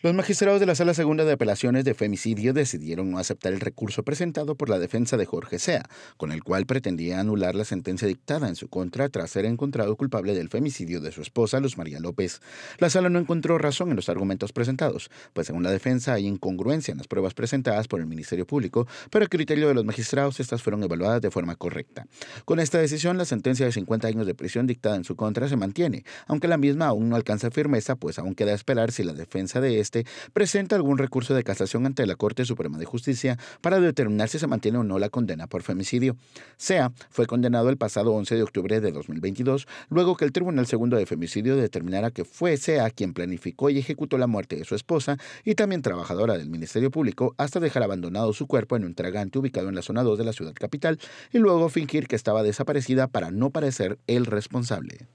Los magistrados de la Sala Segunda de Apelaciones de Femicidio decidieron no aceptar el recurso presentado por la defensa de Jorge Sea, con el cual pretendía anular la sentencia dictada en su contra tras ser encontrado culpable del femicidio de su esposa, Luz María López. La sala no encontró razón en los argumentos presentados, pues según la defensa hay incongruencia en las pruebas presentadas por el Ministerio Público, pero a criterio de los magistrados estas fueron evaluadas de forma correcta. Con esta decisión, la sentencia de 50 años de prisión dictada en su contra se mantiene, aunque la misma aún no alcanza firmeza, pues aún queda esperar si la defensa de este, presenta algún recurso de casación ante la Corte Suprema de Justicia para determinar si se mantiene o no la condena por femicidio. Sea fue condenado el pasado 11 de octubre de 2022, luego que el Tribunal Segundo de Femicidio determinara que fue Sea quien planificó y ejecutó la muerte de su esposa y también trabajadora del Ministerio Público hasta dejar abandonado su cuerpo en un tragante ubicado en la zona 2 de la ciudad capital y luego fingir que estaba desaparecida para no parecer el responsable.